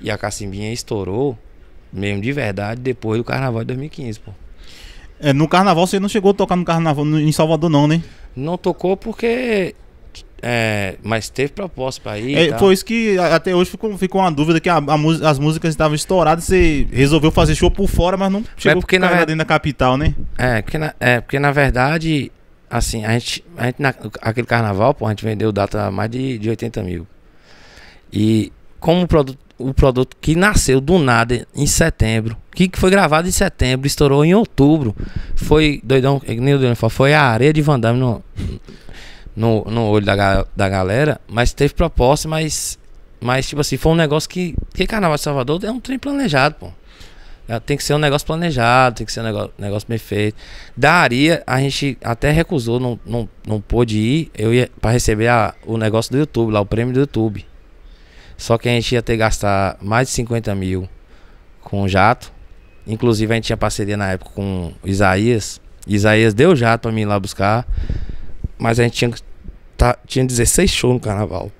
E a cacimbinha estourou, mesmo de verdade, depois do carnaval de 2015, pô. É, no carnaval você não chegou a tocar no carnaval no, em Salvador, não, né? Não tocou porque. É, mas teve proposta pra ir. É, foi isso que até hoje ficou, ficou uma dúvida: que a, a, as músicas estavam estouradas, você resolveu fazer show por fora, mas não chegou é porque na verdade, dentro da capital, né? É, porque na, é, porque na verdade, assim, a gente. A gente na, aquele carnaval, pô, a gente vendeu data mais de, de 80 mil. E como o produto, o produto que nasceu do nada em setembro, que foi gravado em setembro, estourou em outubro, foi doidão, nem o foi a areia de Van Damme no, no, no olho da, da galera, mas teve proposta, mas, mas tipo assim, foi um negócio que, que Carnaval de Salvador é um trem planejado, pô. É, tem que ser um negócio planejado, tem que ser um negócio, negócio bem feito. Da areia a gente até recusou, não, não, não pôde ir. Eu ia para receber a, o negócio do YouTube, lá, o prêmio do YouTube. Só que a gente ia ter que gastar mais de 50 mil com jato. Inclusive, a gente tinha parceria na época com Isaías. Isaías deu jato pra mim ir lá buscar. Mas a gente tinha, tá, tinha 16 shows no carnaval.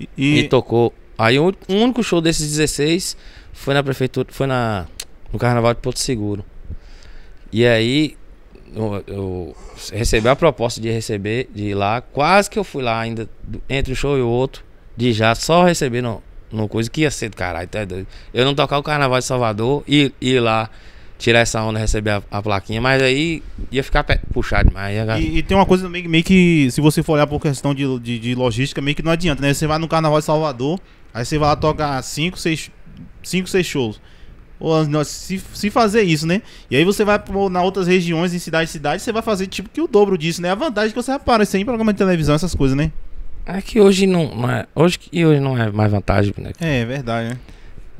E, e... tocou. Aí o único show desses 16 foi na prefeitura, foi na, no carnaval de Porto Seguro. E aí eu, eu recebi a proposta de receber de ir lá, quase que eu fui lá ainda entre um show e o outro de já só recebendo no coisa que ia ser do caralho, tá doido? Eu não tocar o carnaval de Salvador e ir lá tirar essa onda, receber a, a, plaquinha, mas aí ia ficar puxado demais. Ia... E, e, tem uma coisa também meio que, se você for olhar por questão de, de, de, logística, meio que não adianta, né? Você vai no Carnaval de Salvador, aí você vai lá tocar cinco, seis, shows. seis shows, se, se fazer isso, né? E aí você vai na outras regiões, em cidade em cidade, você vai fazer tipo que o dobro disso, né? A vantagem é que você aparecer em programa de televisão, essas coisas, né? É que hoje não, não é. Hoje e hoje não é mais vantagem, né? É, é verdade, né?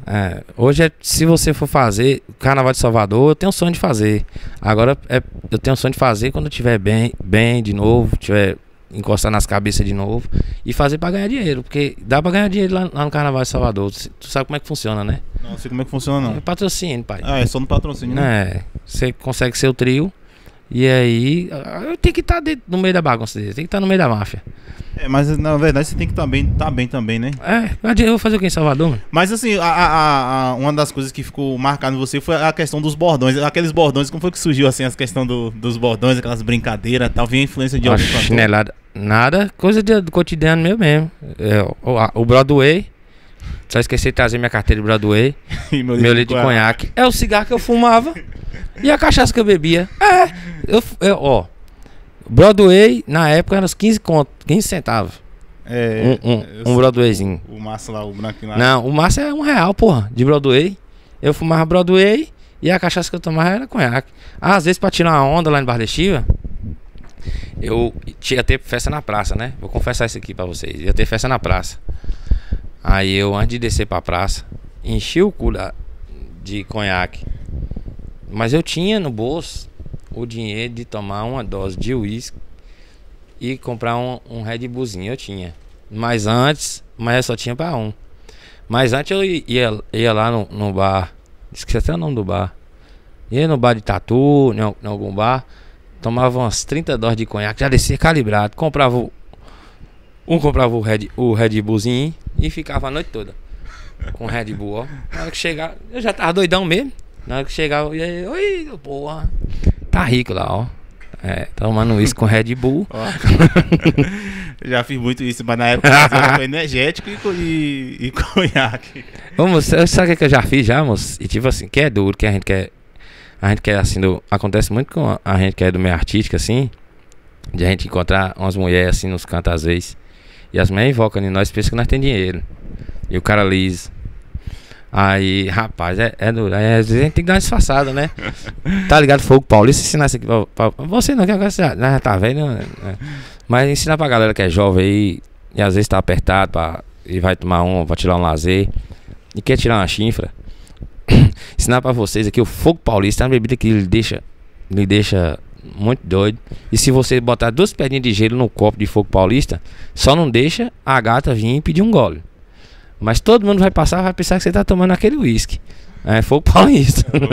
É, hoje é, se você for fazer Carnaval de Salvador, eu tenho o sonho de fazer. Agora é, eu tenho o sonho de fazer quando eu tiver bem, bem de novo, tiver encostar nas cabeças de novo e fazer para ganhar dinheiro, porque dá para ganhar dinheiro lá, lá, no Carnaval de Salvador. Tu sabe como é que funciona, né? Não, sei como é que funciona não. É patrocínio, pai. Ah, é só no patrocínio, né? É, você consegue seu trio e aí eu tenho que estar tá no meio da bagunça, tem que estar tá no meio da máfia. É, mas na verdade você tem que também tá, tá bem também, né? É, eu vou fazer o que em Salvador, mano? Mas assim, a, a, a, uma das coisas que ficou marcada em você foi a questão dos bordões. Aqueles bordões, como foi que surgiu assim, a questão do, dos bordões, aquelas brincadeiras tal? Vinha a influência de algum chinelada. Nada, coisa de, do cotidiano meu mesmo. É, o, o Broadway. Só esqueci de trazer minha carteira de Broadway. E meu livro de, de conhaque. É o cigarro que eu fumava e a cachaça que eu bebia. É, eu, eu ó. Broadway, na época, era uns 15 conto, 15 centavos. É, um, um, um Broadwayzinho. O, massa lá, o branquinho lá. Não, o massa é um real, porra, de Broadway. Eu fumava Broadway e a cachaça que eu tomava era conhaque. Às vezes, pra tirar uma onda lá em Bar eu tinha até festa na praça, né? Vou confessar isso aqui pra vocês. Ia ter festa na praça. Aí eu, antes de descer pra praça, enchi o cu da, de conhaque. Mas eu tinha no bolso o dinheiro de tomar uma dose de uísque e comprar um, um Red Bullzinho. Eu tinha. Mas antes, mas eu só tinha para um. Mas antes eu ia, ia lá no, no bar. Esqueci até o nome do bar. Ia no bar de tatu, em, em algum bar. Tomava umas 30 doses de conhaque, já descia calibrado. Comprava o, um comprava o Red, o Red Bullzinho e ficava a noite toda com Red Bull, ó. Na hora que chegava, eu já tava doidão mesmo. Na hora que chegava, eu ia, oi, boa tá rico lá, ó. É, tá tomando isso com Red Bull. já fiz muito isso, mas na época eu com energético e, e, e conhaque. Ô, moço, sabe o é que eu já fiz já, moço? E tipo assim, que é duro, que a gente quer. A gente quer assim, do, acontece muito com a gente que é do meio artístico, assim. De a gente encontrar umas mulheres assim nos cantos às vezes. E as mulheres invocam em nós, pensam que nós tem dinheiro. E o cara lisa. Aí, rapaz, é, é duro. Aí, às vezes a gente tem que dar uma disfarçada, né? tá ligado? Fogo Paulista ensinar isso aqui. Pra, pra, você não, que agora você já, né, já tá vendo. Né? Mas ensinar pra galera que é jovem aí e às vezes tá apertado pra, e vai tomar um, vai tirar um lazer e quer tirar uma chinfra. ensinar pra vocês aqui o Fogo Paulista é uma bebida que lhe deixa, lhe deixa muito doido. E se você botar duas pedrinhas de gelo no copo de Fogo Paulista, só não deixa a gata vir e pedir um gole. Mas todo mundo vai passar vai pensar que você está tomando aquele uísque. É, foi o paulista.